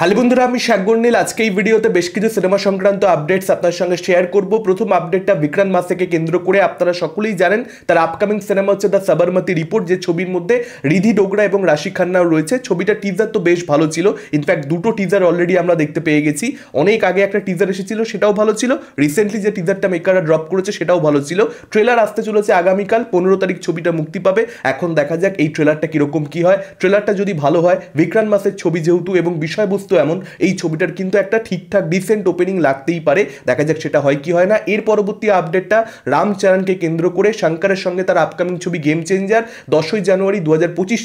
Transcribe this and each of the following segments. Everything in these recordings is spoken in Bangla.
হ্যালো বন্ধুরা আমি শ্যাগর নীল আজকে এই ভিডিওতে বেশ কিছু সিনেমা সংক্রান্ত আপডেটস আপনার সঙ্গে শেয়ার করব প্রথম আপডেটটা বিক্রান্ত মাসেকে কেন্দ্র করে আপনারা সকলেই জানেন তার আপকামিং সিনেমা হচ্ছে দ্য সাবরমতি রিপোর্ট যে ছবির মধ্যে রিধি ডোগরা এবং রাশি খান্নাও রয়েছে ছবিটা টিজার তো বেশ ভালো ছিল ইনফ্যাক্ট দুটো টিজার অলরেডি আমরা দেখতে পেয়ে গেছি অনেক আগে একটা টিজার এসেছিল সেটাও ভালো ছিল রিসেন্টলি যে টিজারটা মেকাররা ড্রপ করেছে সেটাও ভালো ছিল ট্রেলার আসতে চলেছে আগামীকাল পনেরো তারিখ ছবিটা মুক্তি পাবে এখন দেখা যাক এই ট্রেলারটা কীরকম কী হয় ট্রেলারটা যদি ভালো হয় বিক্রান্ত মাসের ছবি যেহেতু এবং বিষয়বস্তু সমস্ত এমন এই ছবিটার কিন্তু একটা ঠিকঠাক ডিসেন্ট ওপেনিং লাগতেই পারে দেখা যাক সেটা হয় কি হয় না এর পরবর্তী আপডেটটা রামচরণকে কেন্দ্র করে শঙ্করের সঙ্গে তার আপকামিং ছবি গেম চেঞ্জার দশই জানুয়ারি দু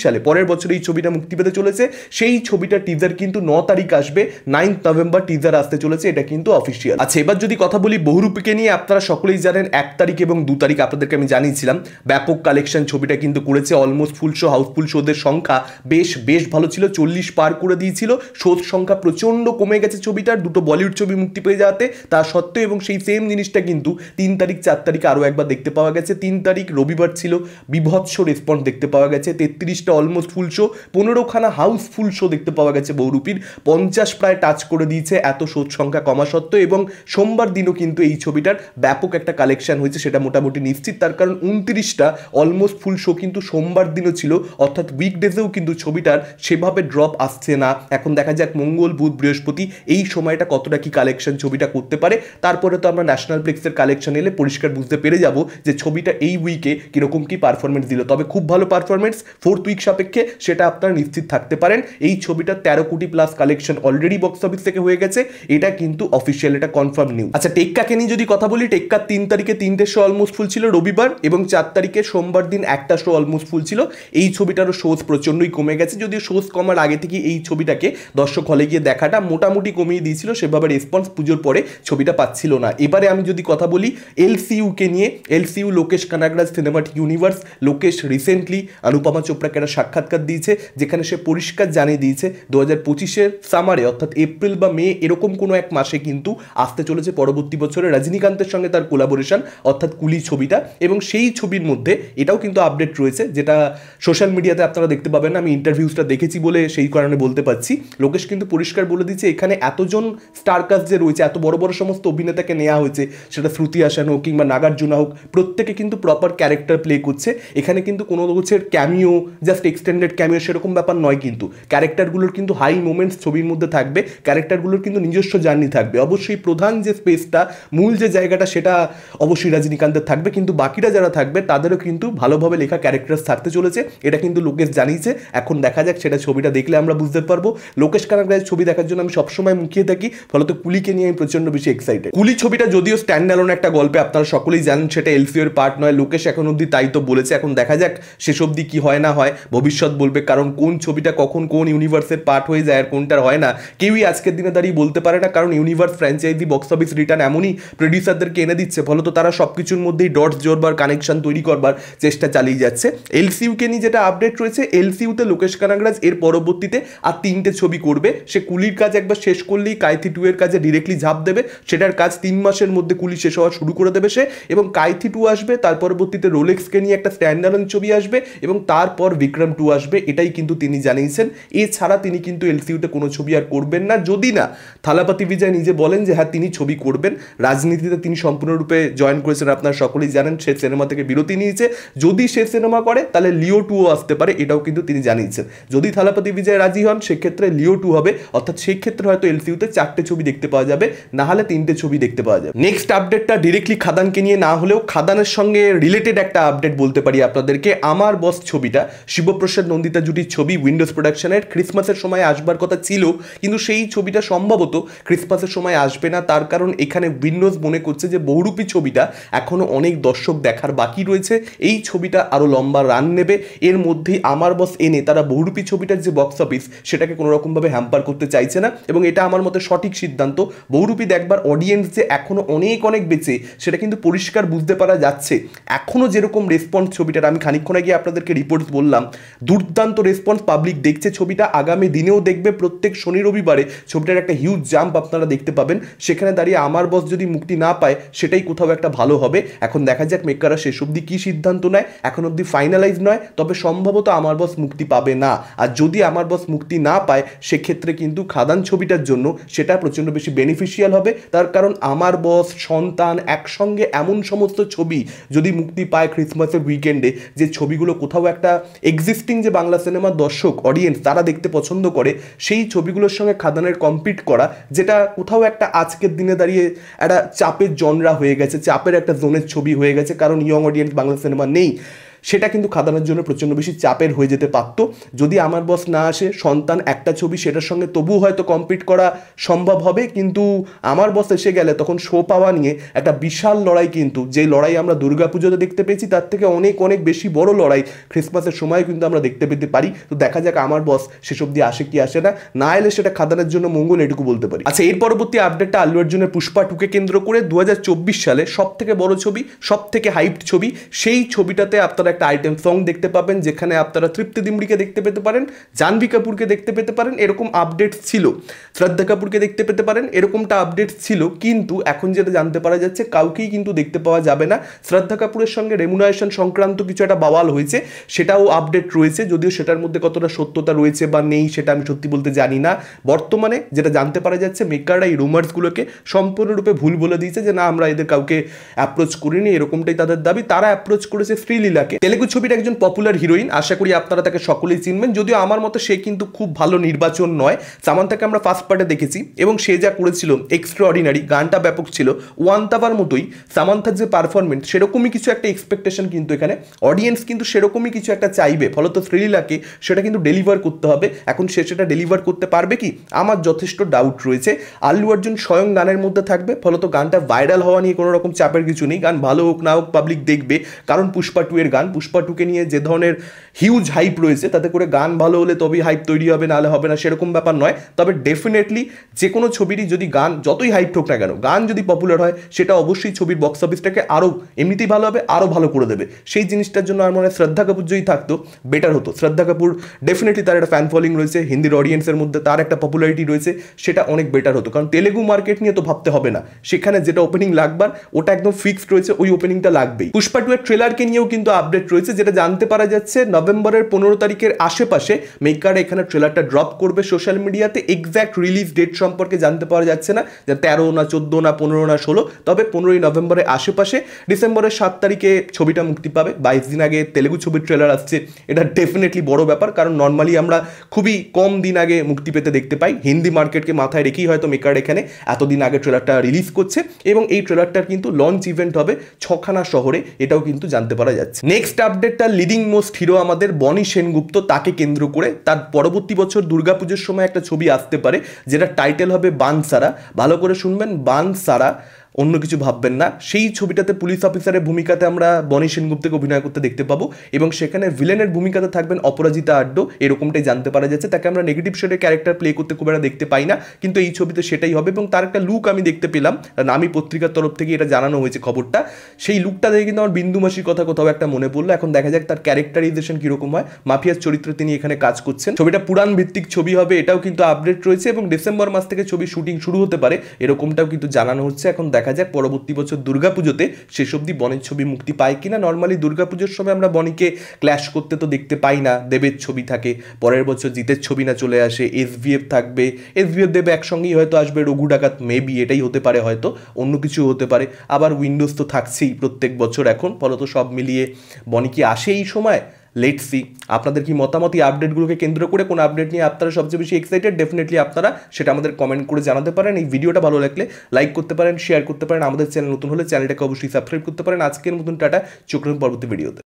সালে পরের বছর এই ছবিটা মুক্তি পেতে চলেছে সেই ছবিটা টিজার কিন্তু ন তারিখ আসবে নাইন্থ নভেম্বর টিজার আসতে চলেছে এটা কিন্তু অফিসিয়াল আচ্ছা এবার যদি কথা বলি বহুরূপীকে নিয়ে আপনারা সকলেই জানেন এক তারিখ এবং দু তারিখ আপনাদেরকে আমি জানিয়েছিলাম ব্যাপক কালেকশন ছবিটা কিন্তু করেছে অলমোস্ট ফুল শো হাউসফুল শোদের সংখ্যা বেশ বেশ ভালো ছিল চল্লিশ পার করে দিয়েছিল শোধ সংখ্যা প্রচণ্ড কমে গেছে ছবিটার দুটো বলিউড ছবি মুক্তি পেয়ে যাওয়াতে তা সত্ত্বেও এবং সেই সেম জিনিসটা কিন্তু তিন তারিখ চার তারিখ আরও একবার দেখতে পাওয়া গেছে তিন তারিখ রবিবার ছিল বিভৎস রেসপন্স দেখতে পাওয়া গেছে তেত্রিশটা অলমোস্ট ফুল শো পনেরোখানা হাউসফুল শো দেখতে পাওয়া গেছে বৌরূপীর পঞ্চাশ প্রায় টাচ করে দিয়েছে এত শোধ সংখ্যা কমা সত্ত্বেও এবং সোমবার দিনও কিন্তু এই ছবিটার ব্যাপক একটা কালেকশন হয়েছে সেটা মোটামুটি নিশ্চিত তার কারণ উনত্রিশটা অলমোস্ট ফুল শো কিন্তু সোমবার দিনও ছিল অর্থাৎ উইকডেজেও কিন্তু ছবিটার সেভাবে ড্রপ আসছে না এখন দেখা যাক মঙ্গল বুধ বৃহস্পতি এই সময়টা কতটা কি কালেকশন ছবিটা করতে পারে তারপরে তো আমরা ন্যাশনাল প্লেক্সের কালেকশন এলে পরিষ্কার বুঝতে পেরে যাব যে ছবিটা এই উইকে কীরকম কি পারফরমেন্স দিল তবে খুব ভালো পারফরমেন্স ফোর্থ উইক সাপেক্ষে সেটা আপনারা নিশ্চিত থাকতে পারেন এই ছবিটা তেরো crore plus collection already box office থেকে হয়ে গেছে এটা কিন্তু অফিসিয়াল এটা কনফার্ম নিউজ আচ্ছা টেক্কাকে নিয়ে যদি কথা বলি টেক্কা তিন তারিখে তিনটে শো অলমোস্ট ফুল ছিল রবিবার এবং চার তারিখে সোমবার দিন একটা শো অলমোস্ট ফুল ছিল এই ছবিটারও শোজ প্রচণ্ডই কমে গেছে যদিও শোজ কমার আগে থেকে এই ছবিটাকে দর্শক হলে গিয়ে দেখাটা মোটামুটি কমিয়ে দিয়েছিল সেভাবে রেসপন্স পুজোর পরে ছবিটা পাচ্ছিল না এবারে আমি যদি কথা বলি এলসিউকে নিয়ে LCU Lokesh Kanagaraj cinematic universe Lokesh recently Anupama চোপড়াকে একটা সাক্ষাৎকার দিয়েছে যেখানে সে পরিষ্কার জানিয়ে দিয়েছে দু হাজার পঁচিশের সামারে অর্থাৎ এপ্রিল বা মে এরকম কোনো এক মাসে কিন্তু আসতে চলেছে পরবর্তী বছরে রজনীকান্তের সঙ্গে তার কোলাবোরেশন অর্থাৎ কুলি ছবিটা এবং সেই ছবির মধ্যে এটাও কিন্তু আপডেট রয়েছে যেটা সোশ্যাল মিডিয়াতে আপনারা দেখতে পাবেন আমি ইন্টারভিউসটা দেখেছি বলে সেই কারণে বলতে পারছি লোকেশ কিন্তু কিন্তু পরিষ্কার বলে দিচ্ছে এখানে এতজন স্টারকাস যে রয়েছে এত বড় বড় সমস্ত অভিনেতাকে নেওয়া হয়েছে সেটা শ্রুতি আসান হোক কিংবা নাগার্জুনা হোক প্রত্যেকে কিন্তু প্রপার ক্যারেক্টার প্লে করছে এখানে কিন্তু কোনো হচ্ছে ক্যামিও জাস্ট এক্সটেন্ডেড ক্যামিও সেরকম ব্যাপার নয় কিন্তু ক্যারেক্টারগুলোর কিন্তু হাই মোমেন্টস ছবির মধ্যে থাকবে ক্যারেক্টারগুলোর কিন্তু নিজস্ব জার্নি থাকবে অবশ্যই প্রধান যে স্পেসটা মূল যে জায়গাটা সেটা অবশ্যই রজনীকান্তের থাকবে কিন্তু বাকিরা যারা থাকবে তাদেরও কিন্তু ভালোভাবে লেখা ক্যারেক্টার্স থাকতে চলেছে এটা কিন্তু লোকেশ জানিয়েছে এখন দেখা যাক সেটা ছবিটা দেখলে আমরা বুঝতে পারবো লোকেশ কানাগ রায়ের ছবি দেখার জন্য আমি সবসময় মুখিয়ে থাকি ফলত কুলিকে নিয়ে আমি প্রচন্ড বেশি এক্সাইটেড কুলি ছবিটা যদিও স্ট্যান্ড অ্যালোন একটা গল্পে আপনারা সকলেই জানেন সেটা এলসিওর পার্ট নয় লোকেশ এখন অব্দি তাই তো বলেছে এখন দেখা যাক শেষ অবধি কি হয় না হয় ভবিষ্যৎ বলবে কারণ কোন ছবিটা কখন কোন ইউনিভার্সের পার্ট হয়ে যায় আর কোনটার হয় না কেউই আজকের দিনে দাঁড়িয়ে বলতে পারে না কারণ universe franchise box office return এমনই প্রডিউসারদেরকে এনে দিচ্ছে ফলত তারা সব কিছুর মধ্যেই ডটস জোরবার কানেকশন তৈরি করবার চেষ্টা চালিয়ে যাচ্ছে এলসিউকে নিয়ে যেটা আপডেট রয়েছে এলসিউতে লোকেশ কানাগরাজ এর পরবর্তীতে আর তিনটে ছবি করবে সে কুলির কাজ একবার শেষ করলেই কাইথি টু এর কাজে ডিরেক্টলি ঝাঁপ দেবে সেটার কাজ তিন মাসের মধ্যে কুলি শেষ হওয়া শুরু করে দেবে সে এবং কাইথি টু আসবে তার পরবর্তীতে রোলেক্সকে নিয়ে একটা স্ট্যান্ডার্ড ছবি আসবে এবং তারপর বিক্রম টু আসবে এটাই কিন্তু তিনি জানিয়েছেন এছাড়া তিনি কিন্তু এলসিউতে কোনো ছবি আর করবেন না যদি না থালাপাতি বিজয় নিজে বলেন যে হ্যাঁ তিনি ছবি করবেন রাজনীতিতে তিনি সম্পূর্ণরূপে জয়েন করেছেন আপনারা সকলেই জানেন সে সিনেমা থেকে বিরতি নিয়েছে যদি সে সিনেমা করে তাহলে লিও টুও আসতে পারে এটাও কিন্তু তিনি জানিয়েছেন যদি থালাপাতি বিজয় রাজি হন সেক্ষেত্রে লিও টু হবে হবে অর্থাৎ সেই ক্ষেত্রে হয়তো এলসিউতে চারটে ছবি দেখতে পাওয়া যাবে না হলে তিনটে ছবি দেখতে পাওয়া যাবে নেক্সট আপডেটটা ডিরেক্টলি খাদানকে নিয়ে না হলেও খাদানের সঙ্গে রিলেটেড একটা আপডেট বলতে পারি আপনাদেরকে আমার বস ছবিটা শিবপ্রসাদ নন্দিতা জুটির ছবি উইন্ডোজ প্রোডাকশনের ক্রিসমাসের সময় আসবার কথা ছিল কিন্তু সেই ছবিটা সম্ভবত ক্রিসমাসের সময় আসবে না তার কারণ এখানে উইন্ডোজ মনে করছে যে বহুরূপী ছবিটা এখনও অনেক দর্শক দেখার বাকি রয়েছে এই ছবিটা আরও লম্বা রান নেবে এর মধ্যেই আমার বস এনে তারা বহুরূপী ছবিটার যে বক্স অফিস সেটাকে কোনোরকমভাবে হ্যাম্প হ্যাম্পার করতে চাইছে না এবং এটা আমার মতে সঠিক সিদ্ধান্ত বহুরূপী দেখবার অডিয়েন্স যে এখনও অনেক অনেক বেঁচে সেটা কিন্তু পরিষ্কার বুঝতে পারা যাচ্ছে এখনও যেরকম রেসপন্স ছবিটার আমি খানিক্ষণ আগে আপনাদেরকে রিপোর্ট বললাম দুর্দান্ত রেসপন্স পাবলিক দেখছে ছবিটা আগামী দিনেও দেখবে প্রত্যেক শনি রবিবারে ছবিটার একটা হিউজ জাম্প আপনারা দেখতে পাবেন সেখানে দাঁড়িয়ে আমার বস যদি মুক্তি না পায় সেটাই কোথাও একটা ভালো হবে এখন দেখা যাক মেকাররা শেষ অবধি কী সিদ্ধান্ত নেয় এখন অবধি ফাইনালাইজ নয় তবে সম্ভবত আমার বস মুক্তি পাবে না আর যদি আমার বস মুক্তি না পায় সেক্ষেত্রে ক্ষেত্রে কিন্তু খাদান ছবিটার জন্য সেটা প্রচণ্ড বেশি বেনিফিশিয়াল হবে তার কারণ আমার বস সন্তান একসঙ্গে এমন সমস্ত ছবি যদি মুক্তি পায় ক্রিসমাসের উইকেন্ডে যে ছবিগুলো কোথাও একটা এক্সিস্টিং যে বাংলা সিনেমার দর্শক অডিয়েন্স তারা দেখতে পছন্দ করে সেই ছবিগুলোর সঙ্গে খাদানের কম্পিট করা যেটা কোথাও একটা আজকের দিনে দাঁড়িয়ে একটা চাপের জনরা হয়ে গেছে চাপের একটা জোনের ছবি হয়ে গেছে কারণ ইয়ং অডিয়েন্স বাংলা সিনেমা নেই সেটা কিন্তু খাদানের জন্য প্রচণ্ড বেশি চাপের হয়ে যেতে পারতো যদি আমার বস না আসে সন্তান একটা ছবি সেটার সঙ্গে তবু হয়তো কমপ্লিট করা সম্ভব হবে কিন্তু আমার বস এসে গেলে তখন শো পাওয়া নিয়ে একটা বিশাল লড়াই কিন্তু যে লড়াই আমরা দুর্গাপুজোতে দেখতে পেয়েছি তার থেকে অনেক অনেক বেশি বড় লড়াই ক্রিসমাসের সময় কিন্তু আমরা দেখতে পেতে পারি তো দেখা যাক আমার বস সেসব দিয়ে আসে কি আসে না না এলে সেটা খাদানের জন্য মঙ্গল এটুকু বলতে পারি আচ্ছা এর পরবর্তী আপডেটটা আল্লু অর্জুনের পুষ্পা টুকে কেন্দ্র করে দু সালে সব থেকে বড় ছবি সব থেকে হাইপ ছবি সেই ছবিটাতে আপনারা একটা আইটেম সং দেখতে পাবেন যেখানে আপনারা তৃপ্তি দিমড়িকে দেখতে পেতে পারেন জাহ্নবী কাপুরকে দেখতে পেতে পারেন এরকম আপডেট ছিল শ্রদ্ধা কাপুরকে দেখতে পেতে পারেন এরকমটা আপডেট ছিল কিন্তু এখন যেটা জানতে পারা যাচ্ছে কাউকেই কিন্তু দেখতে পাওয়া যাবে না শ্রদ্ধা কাপুরের সঙ্গে রেমুনারেশন সংক্রান্ত কিছু একটা বাওয়াল হয়েছে সেটাও আপডেট রয়েছে যদিও সেটার মধ্যে কতটা সত্যতা রয়েছে বা নেই সেটা আমি সত্যি বলতে জানি না বর্তমানে যেটা জানতে পারা যাচ্ছে মেকাররা এই রুমার্সগুলোকে সম্পূর্ণরূপে ভুল বলে দিয়েছে যে না আমরা এদের কাউকে অ্যাপ্রোচ করিনি এরকমটাই তাদের দাবি তারা অ্যাপ্রোচ করেছে শ্রীলীলাকে তেলেগু ছবির একজন পপুলার হিরোইন আশা করি আপনারা তাকে সকলেই চিনবেন যদিও আমার মতো সে কিন্তু খুব ভালো নির্বাচন নয় সামান্তাকে আমরা ফার্স্ট পার্টে দেখেছি এবং সে যা করেছিল এক্সট্রা অর্ডিনারি গানটা ব্যাপক ছিল ওয়ান তাবার মতোই সামান্থার যে পারফরমেন্স সেরকমই কিছু একটা এক্সপেকটেশন কিন্তু এখানে অডিয়েন্স কিন্তু সেরকমই কিছু একটা চাইবে ফলত শ্রীলীলাকে সেটা কিন্তু ডেলিভার করতে হবে এখন সে সেটা ডেলিভার করতে পারবে কি আমার যথেষ্ট ডাউট রয়েছে আল্লু অর্জুন স্বয়ং গানের মধ্যে থাকবে ফলত গানটা ভাইরাল হওয়া নিয়ে কোনো রকম চাপের কিছু নেই গান ভালো হোক না হোক পাবলিক দেখবে কারণ পুষ্পা টু এর গান পুষ্পা টুকে নিয়ে যে ধরনের হিউজ হাইপ রয়েছে তাতে করে গান ভালো হলে তবেই হাইপ তৈরি হবে নাহলে হবে না সেরকম ব্যাপার নয় তবে ডেফিনেটলি যে কোনো ছবিরই যদি গান যতই হাইপ ঠোক না কেন গান যদি পপুলার হয় সেটা অবশ্যই ছবির বক্স অফিসটাকে আরও এমনিতেই ভালো হবে আরও ভালো করে দেবে সেই জিনিসটার জন্য আমার মনে হয় শ্রদ্ধা কাপুর যদি থাকতো বেটার হতো শ্রদ্ধা কাপুর ডেফিনেটলি তার একটা ফ্যান ফলোয়িং রয়েছে হিন্দির অডিয়েন্সের মধ্যে তার একটা পপুলারিটি রয়েছে সেটা অনেক বেটার হতো কারণ তেলেগু মার্কেট নিয়ে তো ভাবতে হবে না সেখানে যেটা ওপেনিং লাগবার ওটা একদম ফিক্সড রয়েছে ওই ওপেনিংটা লাগবেই পুষ্পা টু এর ট্রেলারকে নিয়েও কিন্তু আপডেট আপডেট রয়েছে যেটা জানতে পারা যাচ্ছে নভেম্বরের পনেরো তারিখের আশেপাশে মেকার এখানে ট্রেলারটা ড্রপ করবে সোশ্যাল মিডিয়াতে এক্স্যাক্ট রিলিজ ডেট সম্পর্কে জানতে পারা যাচ্ছে না যে তেরো না চোদ্দো না পনেরো না ষোলো তবে পনেরোই নভেম্বরের আশেপাশে ডিসেম্বরের সাত তারিখে ছবিটা মুক্তি পাবে বাইশ দিন আগে তেলেগু ছবির ট্রেলার আসছে এটা ডেফিনেটলি বড় ব্যাপার কারণ নর্মালি আমরা খুবই কম দিন আগে মুক্তি পেতে দেখতে পাই হিন্দি মার্কেটকে মাথায় রেখেই হয়তো মেকার এখানে এতদিন আগে ট্রেলারটা রিলিজ করছে এবং এই ট্রেলারটার কিন্তু লঞ্চ ইভেন্ট হবে ছখানা শহরে এটাও কিন্তু জানতে পারা যাচ্ছে নেক্সট নেক্সট আপডেটটা লিডিং মোস্ট হিরো আমাদের বনি সেনগুপ্ত তাকে কেন্দ্র করে তার পরবর্তী বছর দুর্গাপুজোর সময় একটা ছবি আসতে পারে যেটা টাইটেল হবে বান সারা ভালো করে শুনবেন বান সারা অন্য কিছু ভাববেন না সেই ছবিটাতে পুলিশ অফিসারের ভূমিকাতে আমরা বনি সেনগুপ্তকে অভিনয় করতে দেখতে পাবো এবং সেখানে ভিলেনের ভূমিকাতে থাকবেন অপরাজিতা আড্ড এরকমটাই জানতে পারা যাচ্ছে তাকে আমরা নেগেটিভ শেডে ক্যারেক্টার প্লে করতে খুব একটা দেখতে পাই না কিন্তু এই ছবিতে সেটাই হবে এবং তার একটা লুক আমি দেখতে পেলাম নামি পত্রিকার তরফ থেকে এটা জানানো হয়েছে খবরটা সেই লুকটা দেখে কিন্তু আমার বিন্দু মাসির কথা কোথাও একটা মনে পড়লো এখন দেখা যাক তার ক্যারেক্টারাইজেশন কীরকম হয় মাফিয়ার চরিত্রে তিনি এখানে কাজ করছেন ছবিটা পুরাণ ভিত্তিক ছবি হবে এটাও কিন্তু আপডেট রয়েছে এবং ডিসেম্বর মাস থেকে ছবি শুটিং শুরু হতে পারে এরকমটাও কিন্তু জানানো হচ্ছে এখন দেখা যাক পরবর্তী বছর দুর্গা পুজোতে শেষ অবধি বনের ছবি মুক্তি পায় কিনা নর্মালি দুর্গা পুজোর সময় আমরা বনিকে ক্ল্যাশ করতে তো দেখতে পাই না দেবের ছবি থাকে পরের বছর জিতের ছবি না চলে আসে এসভিএফ থাকবে এসভিএফ দেব একসঙ্গেই হয়তো আসবে রঘু ডাকাত মেবি এটাই হতে পারে হয়তো অন্য কিছু হতে পারে আবার উইন্ডোজ তো থাকছেই প্রত্যেক বছর এখন ফলত সব মিলিয়ে বনি কি আসে এই সময় লেট সি আপনাদের কি মতামত এই আপডেটগুলোকে কেন্দ্র করে কোনো আপডেট নিয়ে আপনারা সবচেয়ে বেশি এক্সাইটেড ডেফিনেটলি আপনারা সেটা আমাদের কমেন্ট করে জানাতে পারেন এই ভিডিওটা ভালো লাগলে লাইক করতে পারেন শেয়ার করতে পারেন আমাদের চ্যানেল নতুন হলে চ্যানেলটাকে অবশ্যই সাবস্ক্রাইব করতে পারেন আজকের মতন টাটা চোখ পরবর্তী ভিডিওতে